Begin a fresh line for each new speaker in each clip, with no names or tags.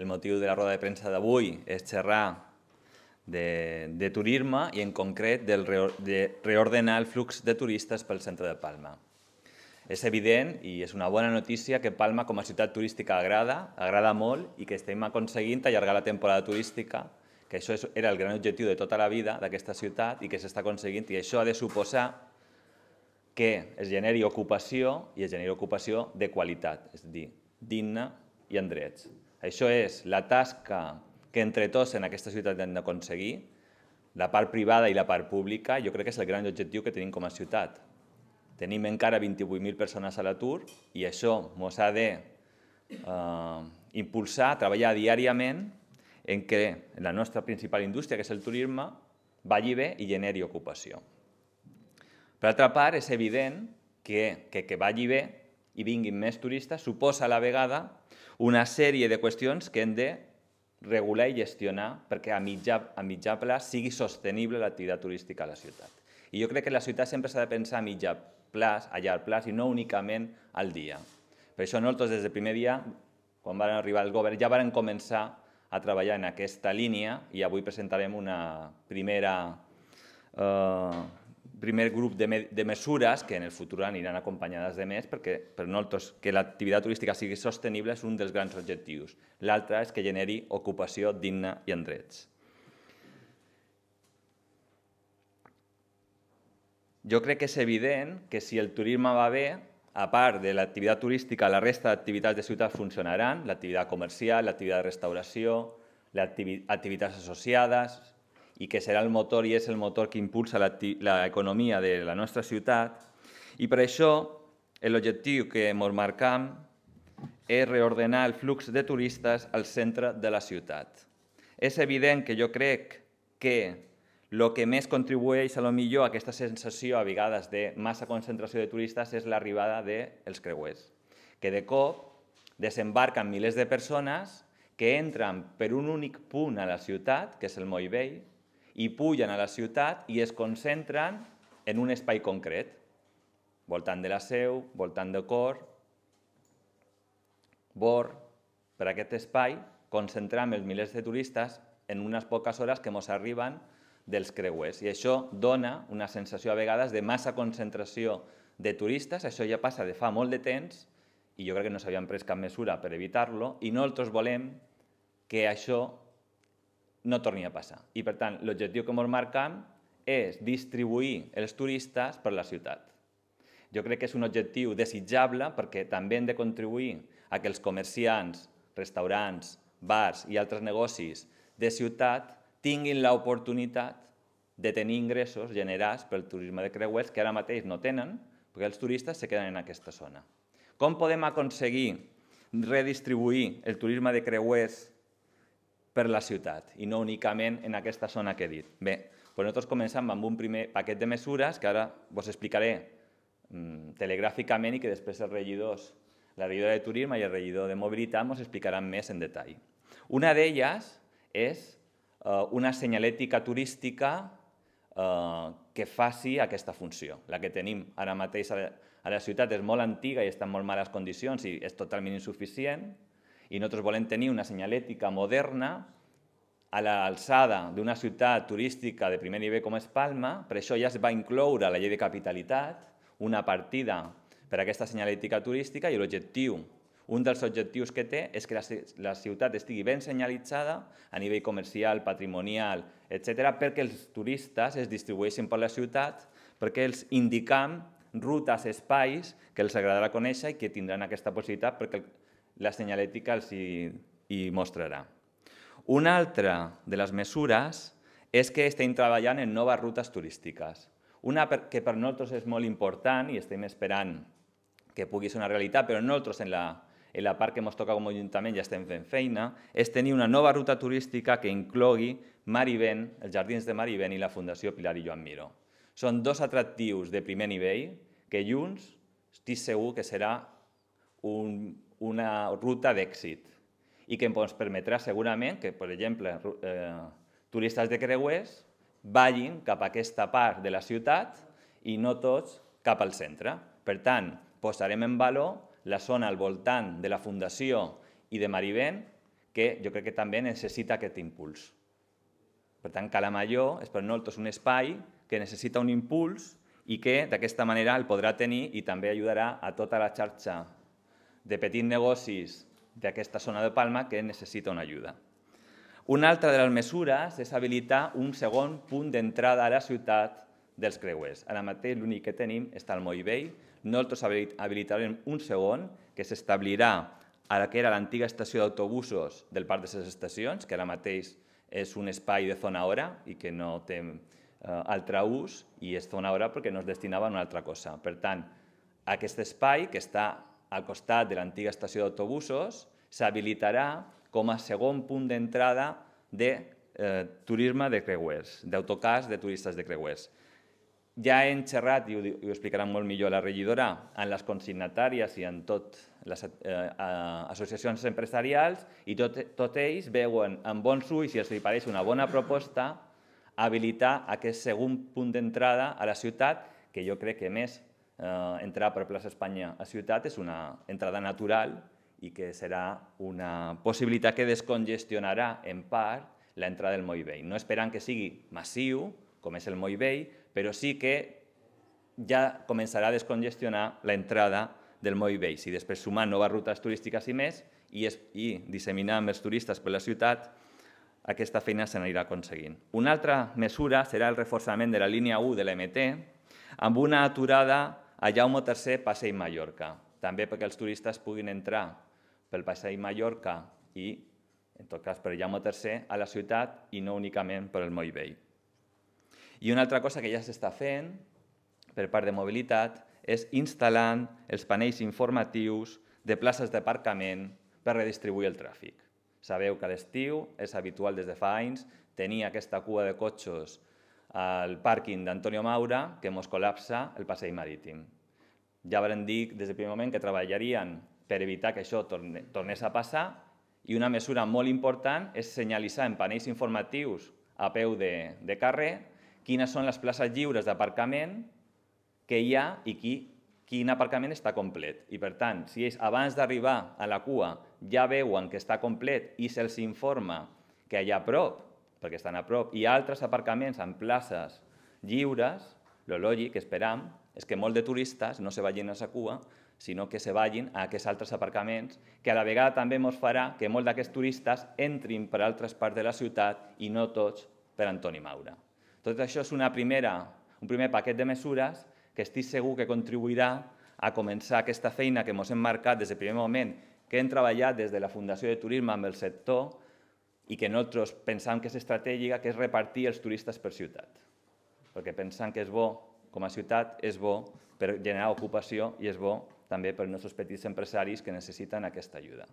El motiu de la roda de premsa d'avui és xerrar de, de turisme i en concret del de reordenar el flux de turistes pel centre de Palma. És evident i és una bona notícia que Palma com a ciutat turística agrada, agrada molt i que estem aconseguint allargar la temporada turística, que això és, era el gran objectiu de tota la vida d'aquesta ciutat i que s'està aconseguint i això ha de suposar que es generi ocupació i es generi ocupació de qualitat, és a dir, digna i en drets. Això és la tasca que entre tots en aquesta ciutat hem d'aconseguir, la part privada i la part pública, jo crec que és el gran objectiu que tenim com a ciutat. Tenim encara 28.000 persones a l'atur i això ens ha de eh, impulsar, treballar diàriament en què la nostra principal indústria, que és el turisme, vagi bé i generi ocupació. Per altra part, és evident que que, que vagi bé i vinguin més turistes suposa a la vegada una sèrie de qüestions que hem de regular i gestionar perquè a mitjà, a mitjà pla sigui sostenible l'activitat turística a la ciutat. I jo crec que la ciutat sempre s'ha de pensar a mitjà pla, a llarg pla, i no únicament al dia. Per això nosaltres des del primer dia, quan van arribar al govern, ja varen començar a treballar en aquesta línia i avui presentarem una primera eh, primer grup de, me de mesures que en el futur aniran acompanyades de més perquè per nosaltres que l'activitat turística sigui sostenible és un dels grans objectius. L'altre és que generi ocupació digna i en drets. Jo crec que és evident que si el turisme va bé, a part de l'activitat turística, la resta d'activitats de ciutat funcionaran, l'activitat comercial, l'activitat de restauració, activitats associades, i que serà el motor i és el motor que impulsa l'economia de la nostra ciutat. I per això l'objectiu que ens marcam és reordenar el flux de turistes al centre de la ciutat. És evident que jo crec que el que més contribueix a lo millor a aquesta sensació a vegades de massa concentració de turistes és l'arribada dels creuers, que de cop desembarquen milers de persones que entren per un únic punt a la ciutat, que és el Moll Vell, i pugen a la ciutat i es concentren en un espai concret, voltant de la seu, voltant de cor, bor, per aquest espai concentrem els milers de turistes en unes poques hores que ens arriben dels creuers. I això dona una sensació a vegades de massa concentració de turistes, això ja passa de fa molt de temps i jo crec que no s'havien pres cap mesura per evitar-lo i nosaltres volem que això no torni a passar. I per tant, l'objectiu que ens marquem és distribuir els turistes per la ciutat. Jo crec que és un objectiu desitjable perquè també hem de contribuir a que els comerciants, restaurants, bars i altres negocis de ciutat tinguin l'oportunitat de tenir ingressos generats pel turisme de creuers que ara mateix no tenen perquè els turistes se queden en aquesta zona. Com podem aconseguir redistribuir el turisme de creuers per la ciutat i no únicament en aquesta zona que he dit. Bé, doncs nosaltres començam amb un primer paquet de mesures que ara vos explicaré mmm, telegràficament i que després els regidors, la regidora de turisme i el regidor de mobilitat ens explicaran més en detall. Una d'elles és eh, una senyalètica turística eh, que faci aquesta funció. La que tenim ara mateix a la, a la ciutat és molt antiga i està en molt males condicions i és totalment insuficient, i nosaltres volem tenir una senyalètica moderna a l'alçada d'una ciutat turística de primer nivell com és Palma, per això ja es va incloure a la llei de capitalitat una partida per a aquesta senyalètica turística i l'objectiu, un dels objectius que té és que la, ciutat estigui ben senyalitzada a nivell comercial, patrimonial, etc, perquè els turistes es distribueixin per la ciutat, perquè els indicam rutes, espais que els agradarà conèixer i que tindran aquesta possibilitat perquè la senyalètica els hi, hi mostrarà. Una altra de les mesures és que estem treballant en noves rutes turístiques. Una que per nosaltres és molt important i estem esperant que pugui ser una realitat, però nosaltres en la, en la part que ens toca com a Ajuntament ja estem fent feina, és tenir una nova ruta turística que inclogui Vent, els jardins de Marivent i la Fundació Pilar i Joan Miró. Són dos atractius de primer nivell que junts estic segur que serà un una ruta d'èxit i que ens permetrà segurament que, per exemple, eh, turistes de creuers vagin cap a aquesta part de la ciutat i no tots cap al centre. Per tant, posarem en valor la zona al voltant de la Fundació i de Marivent, que jo crec que també necessita aquest impuls. Per tant, Calamalló és per nosaltres un espai que necessita un impuls i que d'aquesta manera el podrà tenir i també ajudarà a tota la xarxa de petits negocis d'aquesta zona de Palma que necessita una ajuda. Una altra de les mesures és habilitar un segon punt d'entrada a la ciutat dels creuers. Ara mateix l'únic que tenim està al Moll Vell. Nosaltres habilitarem un segon que s'establirà a la que era l'antiga estació d'autobusos del Parc de les Estacions, que ara mateix és un espai de zona hora i que no té eh, altre ús, i és zona hora perquè no es destinava a una altra cosa. Per tant, aquest espai que està al costat de l'antiga estació d'autobusos, s'habilitarà com a segon punt d'entrada de eh, turisme de creuers, d'autocars de turistes de creuers. Ja hem xerrat, i ho, i ho explicarà molt millor la regidora, en les consignatàries i en tot les eh, associacions empresarials i tot, tot ells veuen amb bons ulls, si els hi pareix una bona proposta, habilitar aquest segon punt d'entrada a la ciutat, que jo crec que més eh, entrar per plaça Espanya a ciutat és una entrada natural i que serà una possibilitat que descongestionarà en part l'entrada del Moll Vell. No esperant que sigui massiu, com és el Moll Vell, però sí que ja començarà a descongestionar l'entrada del Moll Vell. Si després sumar noves rutes turístiques i més i, es, i disseminar més turistes per la ciutat, aquesta feina se n'anirà aconseguint. Una altra mesura serà el reforçament de la línia 1 de l'MT amb una aturada a Jaume III Passeig Mallorca, també perquè els turistes puguin entrar pel Passeig Mallorca i, en tot cas, per Jaume III a la ciutat i no únicament per el Moll Vell. I una altra cosa que ja s'està fent per part de mobilitat és instal·lant els panells informatius de places d'aparcament per redistribuir el tràfic. Sabeu que a l'estiu és habitual des de fa anys tenir aquesta cua de cotxos al pàrquing d'Antonio Maura que mos col·lapsa el passeig marítim. Ja varen dir des del primer moment que treballarien per evitar que això tornés a passar i una mesura molt important és senyalitzar en panells informatius a peu de, de carrer quines són les places lliures d'aparcament que hi ha i quin aparcament està complet. I per tant, si ells abans d'arribar a la cua ja veuen que està complet i se'ls informa que allà a prop perquè estan a prop, i altres aparcaments en places lliures, lo lògic que esperam és que molts de turistes no se vagin a la cua, sinó que se vagin a aquests altres aparcaments, que a la vegada també ens farà que molts d'aquests turistes entrin per altres parts de la ciutat i no tots per Antoni Maura. Tot això és una primera, un primer paquet de mesures que estic segur que contribuirà a començar aquesta feina que ens hem marcat des del primer moment, que hem treballat des de la Fundació de Turisme amb el sector, i que nosaltres pensam que és estratègica, que és repartir els turistes per ciutat. Perquè pensam que és bo com a ciutat, és bo per generar ocupació i és bo també per nostres petits empresaris que necessiten aquesta ajuda.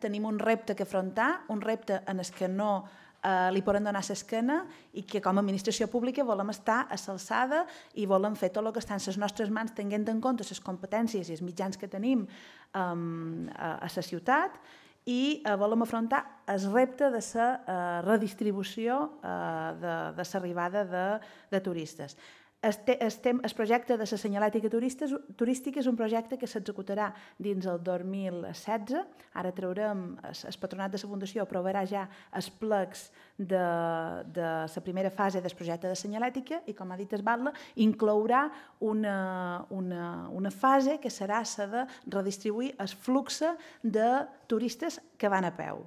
Tenim un repte que afrontar, un repte en el que no eh, li poden donar l'esquena i que com a administració pública volem estar a l'alçada i volem fer tot el que està en les nostres mans tenint en compte les competències i els mitjans que tenim ehm, a la ciutat i eh, volem afrontar el repte de la eh, redistribució eh, de, de l'arribada de, de turistes estem, el projecte de la senyalètica turística és un projecte que s'executarà dins el 2016. Ara traurem, el patronat de la Fundació aprovarà ja els plecs de, de la primera fase del projecte de senyalètica i, com ha dit el Batla, inclourà una, una, una fase que serà la de redistribuir el flux de turistes que van a peu.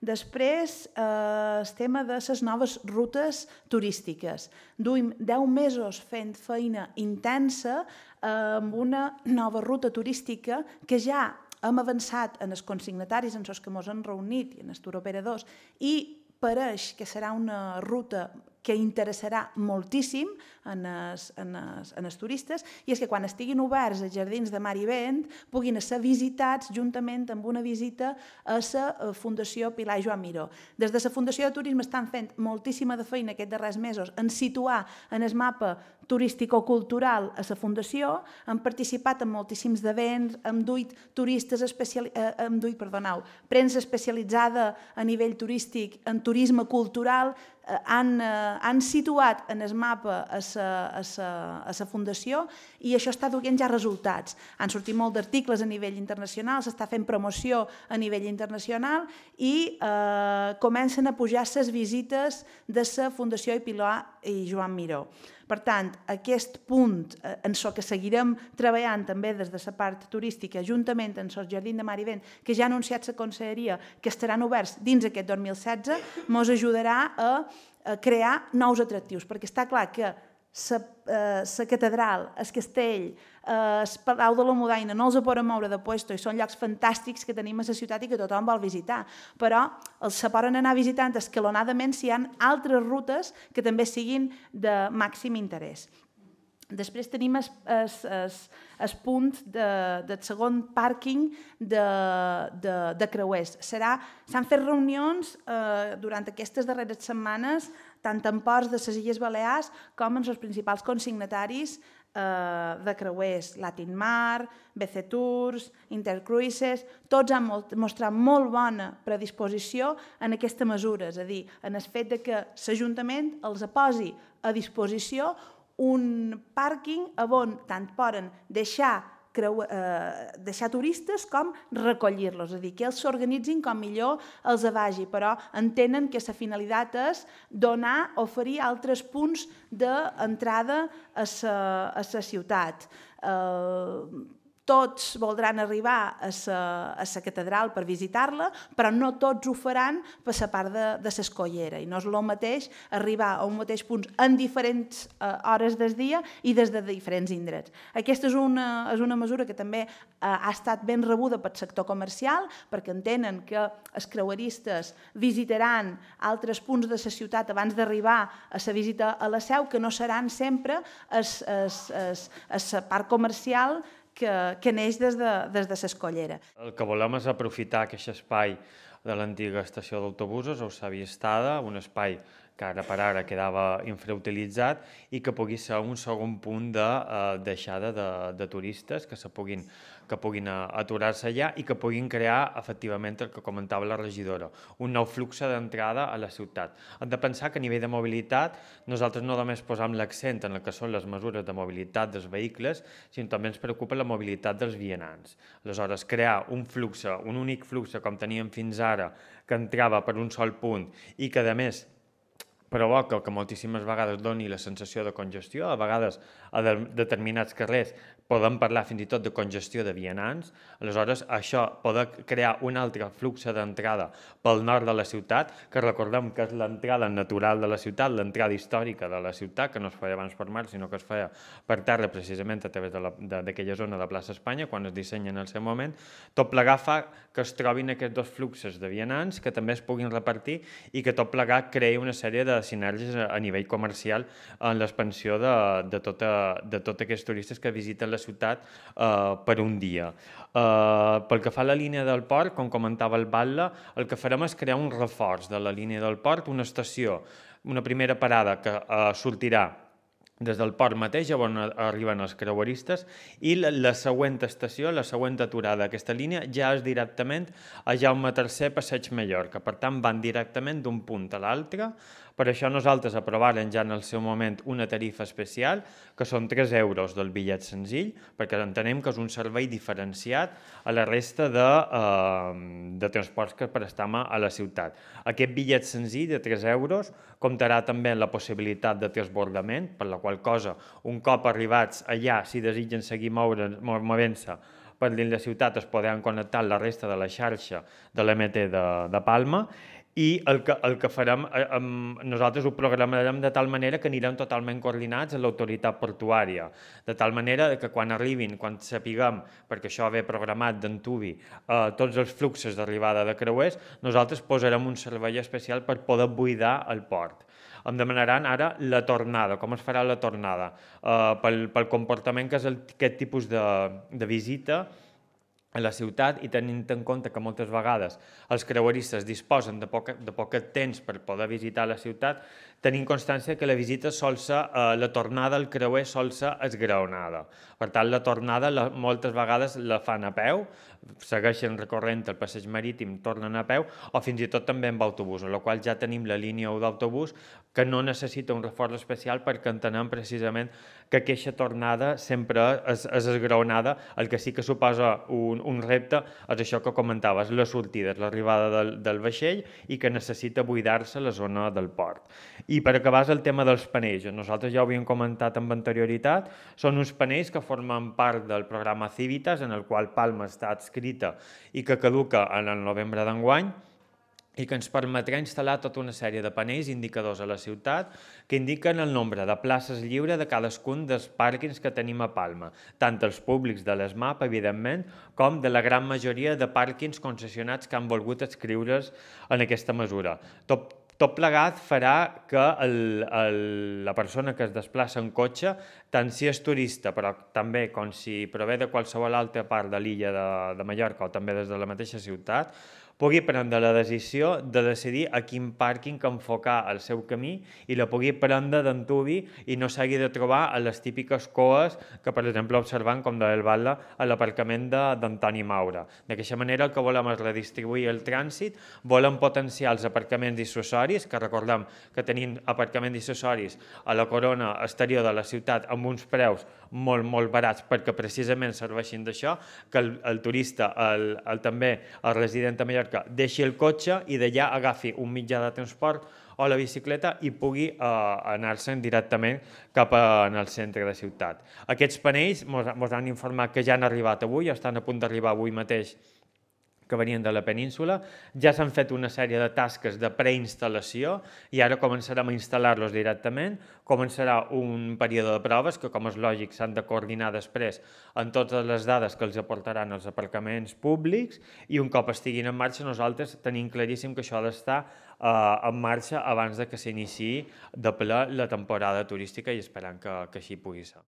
Després, eh, el tema de les noves rutes turístiques. Duim 10 mesos fent feina intensa eh, amb una nova ruta turística que ja hem avançat en els consignataris en els que ens hem reunit i en els turoperadors i pareix que serà una ruta que interessarà moltíssim en els, en, els, en els turistes i és que quan estiguin oberts els jardins de Mar i Vent puguin ser visitats juntament amb una visita a la eh, Fundació Pilar Joan Miró. Des de la Fundació de Turisme estan fent moltíssima de feina aquests darrers mesos en situar en el mapa turístico-cultural a la Fundació, han participat en moltíssims d'events, han duit turistes especial... eh, han duit, perdoneu, premsa especialitzada a nivell turístic en turisme cultural, Eh, han, eh, han situat en el mapa a la, a, sa, a fundació i això està duent ja resultats. Han sortit molt d'articles a nivell internacional, s'està fent promoció a nivell internacional i eh, comencen a pujar les visites de la Fundació i Pilar i Joan Miró. Per tant, aquest punt eh, en so que seguirem treballant també des de la part turística, juntament amb el Jardí de Mar i Vent, que ja ha anunciat la conselleria que estaran oberts dins aquest 2016, ens ajudarà a crear nous atractius, perquè està clar que la eh, catedral, el castell, eh, el Palau de la Modaina, no els a poden moure de puesto i són llocs fantàstics que tenim a la ciutat i que tothom vol visitar, però els se poden anar visitant escalonadament si hi ha altres rutes que també siguin de màxim interès. Després tenim el, es, es, es punt de, del segon pàrquing de, de, de creuers. S'han fet reunions eh, durant aquestes darreres setmanes tant en ports de les Illes Balears com en els principals consignataris eh, de creuers, Latin Mar, BC Tours, Intercruises, tots han mostrat molt bona predisposició en aquesta mesura, és a dir, en el fet de que l'Ajuntament els posi a disposició un pàrquing on tant poden deixar creu, eh, deixar turistes com recollir-los, és a dir, que ells s'organitzin com millor els avagi, però entenen que la finalitat és donar, oferir altres punts d'entrada a la ciutat. Eh, tots voldran arribar a la, a la catedral per visitar-la, però no tots ho faran per la part de, de s'escollera. I no és el mateix arribar a un mateix punt en diferents eh, hores del dia i des de diferents indrets. Aquesta és una, és una mesura que també eh, ha estat ben rebuda pel sector comercial, perquè entenen que els creueristes visitaran altres punts de la ciutat abans d'arribar a la visita a la seu, que no seran sempre la part comercial que, que neix des de, des de Sescollera.
El que volem és aprofitar aquest espai de l'antiga estació d'autobusos, o estada, un espai que ara per ara quedava infrautilitzat i que pugui ser un segon punt de eh, deixada de, de turistes que se puguin, que puguin eh, aturar-se allà i que puguin crear efectivament el que comentava la regidora, un nou flux d'entrada a la ciutat. Hem de pensar que a nivell de mobilitat nosaltres no només posam l'accent en el que són les mesures de mobilitat dels vehicles, sinó també ens preocupa la mobilitat dels vianants. Aleshores, crear un flux, un únic flux com teníem fins ara, que entrava per un sol punt i que, a més, provoca que moltíssimes vegades doni la sensació de congestió, a vegades a de, determinats carrers podem parlar fins i tot de congestió de vianants, aleshores això pot crear un altre flux d'entrada pel nord de la ciutat, que recordem que és l'entrada natural de la ciutat, l'entrada històrica de la ciutat, que no es feia abans per mar, sinó que es feia per terra precisament a través d'aquella zona de plaça Espanya, quan es dissenya en el seu moment, tot plegat fa que es trobin aquests dos fluxes de vianants que també es puguin repartir i que tot plegat creï una sèrie de sinergies a, nivell comercial en l'expansió de, tota, de tots aquests turistes que visiten la ciutat eh, per un dia. Eh, pel que fa a la línia del port, com comentava el Batla, el que farem és crear un reforç de la línia del port, una estació, una primera parada que eh, sortirà des del port mateix, on arriben els creueristes, i la, la següent estació, la següent aturada d'aquesta línia, ja és directament a Jaume III, Passeig Mallorca. Per tant, van directament d'un punt a l'altre, per això nosaltres aprovarem ja en el seu moment una tarifa especial, que són 3 euros del bitllet senzill, perquè entenem que és un servei diferenciat a la resta de, eh, de transports que prestam a la ciutat. Aquest bitllet senzill de 3 euros comptarà també amb la possibilitat de transbordament, per la qual cosa, un cop arribats allà, si desitgen seguir movent-se, per dins la ciutat es podran connectar la resta de la xarxa de l'MT de, de Palma i el que, el que farem, amb, eh, nosaltres ho programarem de tal manera que anirem totalment coordinats a l'autoritat portuària, de tal manera que quan arribin, quan sapiguem, perquè això ve programat d'entubi, eh, tots els fluxos d'arribada de creuers, nosaltres posarem un servei especial per poder buidar el port. Em demanaran ara la tornada, com es farà la tornada, eh, pel, pel comportament que és el, aquest tipus de, de visita, a la ciutat i tenint en compte que moltes vegades els creueristes disposen de, poca, de poc temps per poder visitar la ciutat, tenim constància que la visita sol ser, eh, la tornada al creuer sol ser esgraonada. Per tant, la tornada la, moltes vegades la fan a peu, segueixen recorrent el passeig marítim, tornen a peu, o fins i tot també amb autobús, en la qual ja tenim la línia 1 d'autobús que no necessita un reforç especial perquè entenem precisament que aquesta tornada sempre és, és esgraonada. El que sí que suposa un, un repte és això que comentaves, les sortides, l'arribada del, del vaixell i que necessita buidar-se la zona del port. I per acabar el tema dels panells. Nosaltres ja ho havíem comentat amb anterioritat. Són uns panells que formen part del programa Civitas, en el qual Palma està escrita i que caduca en el novembre d'enguany, i que ens permetrà instal·lar tota una sèrie de panells indicadors a la ciutat que indiquen el nombre de places lliures de cadascun dels pàrquings que tenim a Palma, tant els públics de l'ESMAP, evidentment, com de la gran majoria de pàrquings concessionats que han volgut escriure's en aquesta mesura. Tot, tot plegat farà que el, el, la persona que es desplaça en cotxe, tant si és turista, però també com si prové de qualsevol altra part de l'illa de, de Mallorca o també des de la mateixa ciutat, pugui prendre la decisió de decidir a quin pàrquing enfocar el seu camí i la pugui prendre d'antubi i no s'hagi de trobar a les típiques coes que, per exemple, observant com de l'Elbalda a l'aparcament d'Antoni Maura. D'aquesta manera el que volem és redistribuir el trànsit, volem potenciar els aparcaments dissuasoris, que recordem que tenim aparcaments dissuasoris a la corona exterior de la ciutat amb uns preus molt, molt barats perquè precisament serveixin d'això, que el, el turista, el, el, també el resident de Mallorca cerca, deixi el cotxe i d'allà agafi un mitjà de transport o la bicicleta i pugui eh, anar-se'n directament cap a, en el centre de ciutat. Aquests panells ens han informat que ja han arribat avui, estan a punt d'arribar avui mateix que venien de la península. Ja s'han fet una sèrie de tasques de preinstal·lació i ara començarem a instal·lar-los directament. Començarà un període de proves que, com és lògic, s'han de coordinar després en totes les dades que els aportaran els aparcaments públics i un cop estiguin en marxa nosaltres tenim claríssim que això ha d'estar eh, en marxa abans de que s'iniciï de ple la temporada turística i esperant que, que així pugui ser.